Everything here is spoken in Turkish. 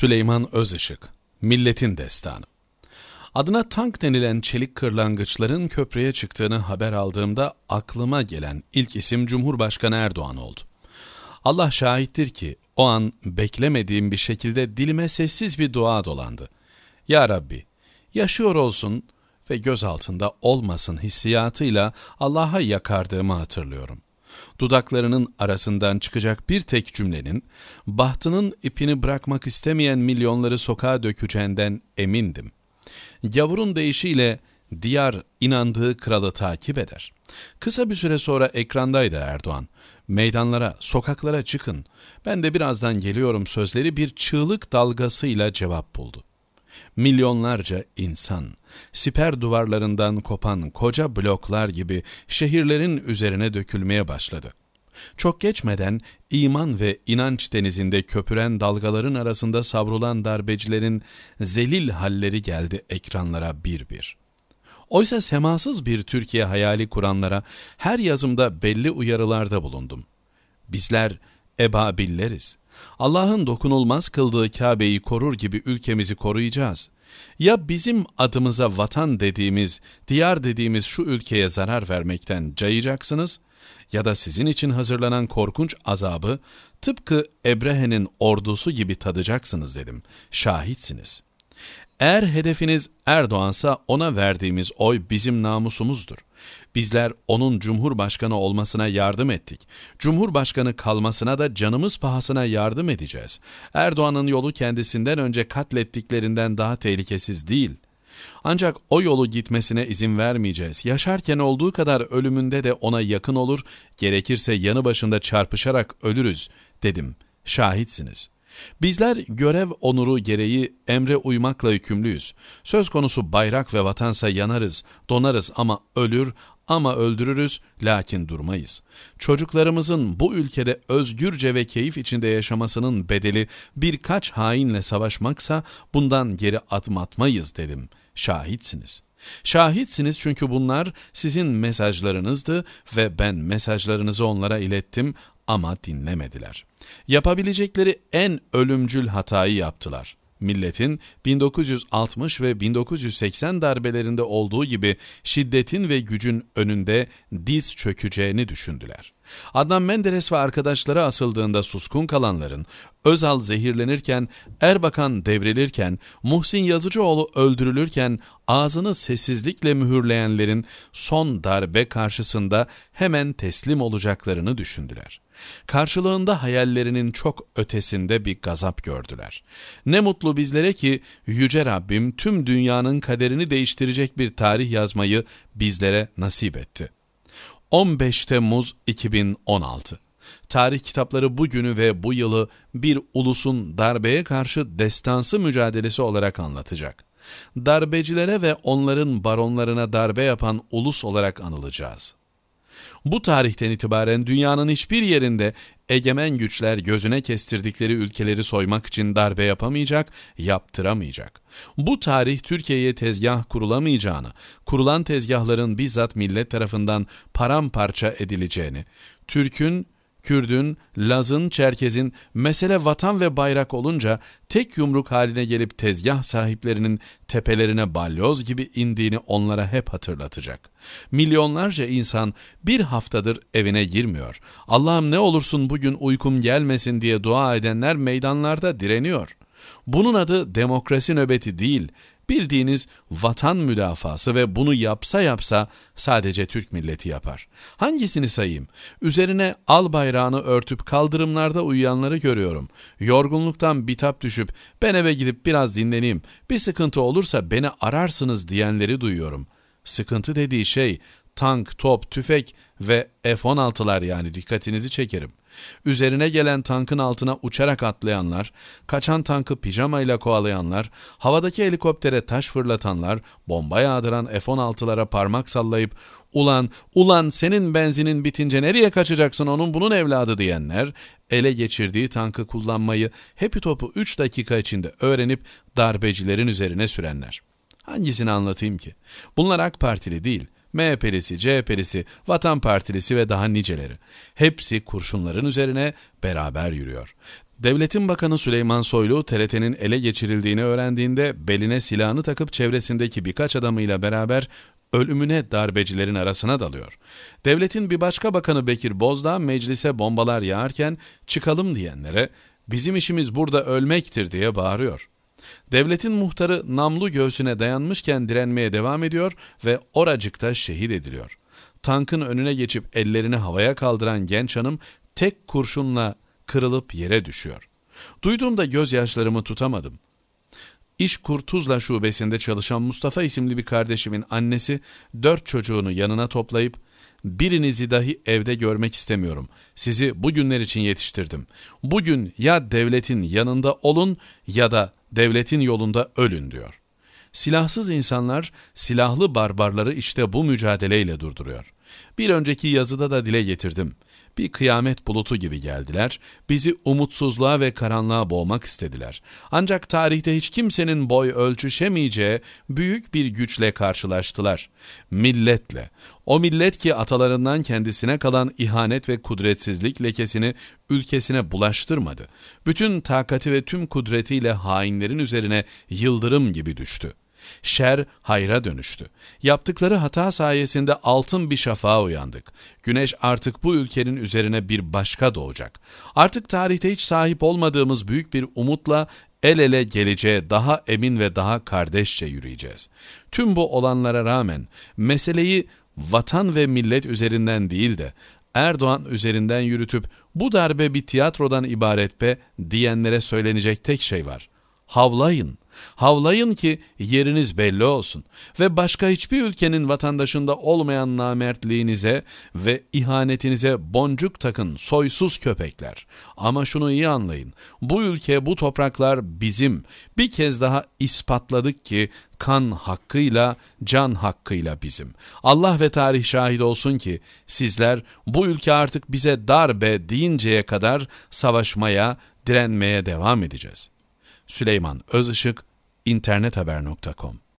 Süleyman Özışık, Milletin Destanı Adına tank denilen çelik kırlangıçların köprüye çıktığını haber aldığımda aklıma gelen ilk isim Cumhurbaşkanı Erdoğan oldu. Allah şahittir ki o an beklemediğim bir şekilde dilime sessiz bir dua dolandı. Ya Rabbi, yaşıyor olsun ve göz altında olmasın hissiyatıyla Allah'a yakardığımı hatırlıyorum. Dudaklarının arasından çıkacak bir tek cümlenin, bahtının ipini bırakmak istemeyen milyonları sokağa dökeceğinden emindim. Gavurun deyişiyle diyar inandığı kralı takip eder. Kısa bir süre sonra ekrandaydı Erdoğan. Meydanlara, sokaklara çıkın, ben de birazdan geliyorum sözleri bir çığlık dalgasıyla cevap buldu. Milyonlarca insan, siper duvarlarından kopan koca bloklar gibi şehirlerin üzerine dökülmeye başladı. Çok geçmeden iman ve inanç denizinde köpüren dalgaların arasında savrulan darbecilerin zelil halleri geldi ekranlara bir bir. Oysa semasız bir Türkiye hayali kuranlara her yazımda belli uyarılarda bulundum. Bizler ebabilleriz. Allah'ın dokunulmaz kıldığı Kabe'yi korur gibi ülkemizi koruyacağız. Ya bizim adımıza vatan dediğimiz, diyar dediğimiz şu ülkeye zarar vermekten cayacaksınız ya da sizin için hazırlanan korkunç azabı tıpkı Ebrehe'nin ordusu gibi tadacaksınız dedim. Şahitsiniz.'' Eğer hedefiniz Erdoğansa ona verdiğimiz oy bizim namusumuzdur. Bizler onun cumhurbaşkanı olmasına yardım ettik. Cumhurbaşkanı kalmasına da canımız pahasına yardım edeceğiz. Erdoğan'ın yolu kendisinden önce katlettiklerinden daha tehlikesiz değil. Ancak o yolu gitmesine izin vermeyeceğiz. Yaşarken olduğu kadar ölümünde de ona yakın olur, gerekirse yanı başında çarpışarak ölürüz dedim. Şahitsiniz.'' Bizler görev onuru gereği emre uymakla yükümlüyüz. Söz konusu bayrak ve vatansa yanarız, donarız ama ölür, ama öldürürüz lakin durmayız. Çocuklarımızın bu ülkede özgürce ve keyif içinde yaşamasının bedeli birkaç hainle savaşmaksa bundan geri adım atmayız dedim. Şahitsiniz. Şahitsiniz çünkü bunlar sizin mesajlarınızdı ve ben mesajlarınızı onlara ilettim ama dinlemediler. Yapabilecekleri en ölümcül hatayı yaptılar. Milletin 1960 ve 1980 darbelerinde olduğu gibi şiddetin ve gücün önünde diz çökeceğini düşündüler. Adnan Menderes ve arkadaşları asıldığında suskun kalanların, Özal zehirlenirken, Erbakan devrilirken, Muhsin Yazıcıoğlu öldürülürken ağzını sessizlikle mühürleyenlerin son darbe karşısında hemen teslim olacaklarını düşündüler. Karşılığında hayallerinin çok ötesinde bir gazap gördüler. Ne mutlu bizlere ki Yüce Rabbim tüm dünyanın kaderini değiştirecek bir tarih yazmayı bizlere nasip etti.'' 15 Temmuz 2016 Tarih kitapları bugünü ve bu yılı bir ulusun darbeye karşı destansı mücadelesi olarak anlatacak. Darbecilere ve onların baronlarına darbe yapan ulus olarak anılacağız. Bu tarihten itibaren dünyanın hiçbir yerinde egemen güçler gözüne kestirdikleri ülkeleri soymak için darbe yapamayacak, yaptıramayacak. Bu tarih Türkiye'ye tezgah kurulamayacağını, kurulan tezgahların bizzat millet tarafından paramparça edileceğini, Türk'ün Kürdün, Laz'ın, Çerkez'in mesele vatan ve bayrak olunca tek yumruk haline gelip tezgah sahiplerinin tepelerine balyoz gibi indiğini onlara hep hatırlatacak. Milyonlarca insan bir haftadır evine girmiyor. Allah'ım ne olursun bugün uykum gelmesin diye dua edenler meydanlarda direniyor. Bunun adı demokrasi nöbeti değil, bildiğiniz vatan müdafası ve bunu yapsa yapsa sadece Türk milleti yapar. Hangisini sayayım? Üzerine al bayrağını örtüp kaldırımlarda uyuyanları görüyorum. Yorgunluktan bitap düşüp ben eve gidip biraz dinleneyim, bir sıkıntı olursa beni ararsınız diyenleri duyuyorum.'' Sıkıntı dediği şey tank, top, tüfek ve F-16'lar yani dikkatinizi çekerim. Üzerine gelen tankın altına uçarak atlayanlar, kaçan tankı pijamayla koalayanlar, havadaki helikoptere taş fırlatanlar, bomba yağdıran F-16'lara parmak sallayıp ulan ulan senin benzinin bitince nereye kaçacaksın onun bunun evladı diyenler, ele geçirdiği tankı kullanmayı Happy Top'u 3 dakika içinde öğrenip darbecilerin üzerine sürenler. Hangisini anlatayım ki? Bunlar AK Partili değil, MHP'lisi, CHP'lisi, Vatan Partilisi ve daha niceleri. Hepsi kurşunların üzerine beraber yürüyor. Devletin Bakanı Süleyman Soylu TRT'nin ele geçirildiğini öğrendiğinde beline silahını takıp çevresindeki birkaç adamıyla beraber ölümüne darbecilerin arasına dalıyor. Devletin bir başka bakanı Bekir Bozdağ meclise bombalar yağarken çıkalım diyenlere bizim işimiz burada ölmektir diye bağırıyor. Devletin muhtarı namlu göğsüne dayanmışken direnmeye devam ediyor ve oracıkta şehit ediliyor. Tankın önüne geçip ellerini havaya kaldıran genç hanım tek kurşunla kırılıp yere düşüyor. Duyduğumda gözyaşlarımı tutamadım. İşkur Tuzla şubesinde çalışan Mustafa isimli bir kardeşimin annesi dört çocuğunu yanına toplayıp birinizi dahi evde görmek istemiyorum. Sizi bugünler için yetiştirdim. Bugün ya devletin yanında olun ya da devletin yolunda ölün diyor. Silahsız insanlar silahlı barbarları işte bu mücadeleyle durduruyor. Bir önceki yazıda da dile getirdim. Bir kıyamet bulutu gibi geldiler, bizi umutsuzluğa ve karanlığa boğmak istediler. Ancak tarihte hiç kimsenin boy ölçüşemeyeceği büyük bir güçle karşılaştılar. Milletle. O millet ki atalarından kendisine kalan ihanet ve kudretsizlik lekesini ülkesine bulaştırmadı. Bütün takati ve tüm kudretiyle hainlerin üzerine yıldırım gibi düştü. Şer hayra dönüştü. Yaptıkları hata sayesinde altın bir şafağa uyandık. Güneş artık bu ülkenin üzerine bir başka doğacak. Artık tarihte hiç sahip olmadığımız büyük bir umutla el ele geleceğe daha emin ve daha kardeşçe yürüyeceğiz. Tüm bu olanlara rağmen meseleyi vatan ve millet üzerinden değil de Erdoğan üzerinden yürütüp bu darbe bir tiyatrodan ibaret be diyenlere söylenecek tek şey var. Havlayın. Havlayın ki yeriniz belli olsun ve başka hiçbir ülkenin vatandaşında olmayan namertliğinize ve ihanetinize boncuk takın soysuz köpekler. Ama şunu iyi anlayın, bu ülke bu topraklar bizim. Bir kez daha ispatladık ki kan hakkıyla, can hakkıyla bizim. Allah ve tarih şahit olsun ki sizler bu ülke artık bize darbe deyinceye kadar savaşmaya, direnmeye devam edeceğiz. Süleyman Özışık, internethaber.com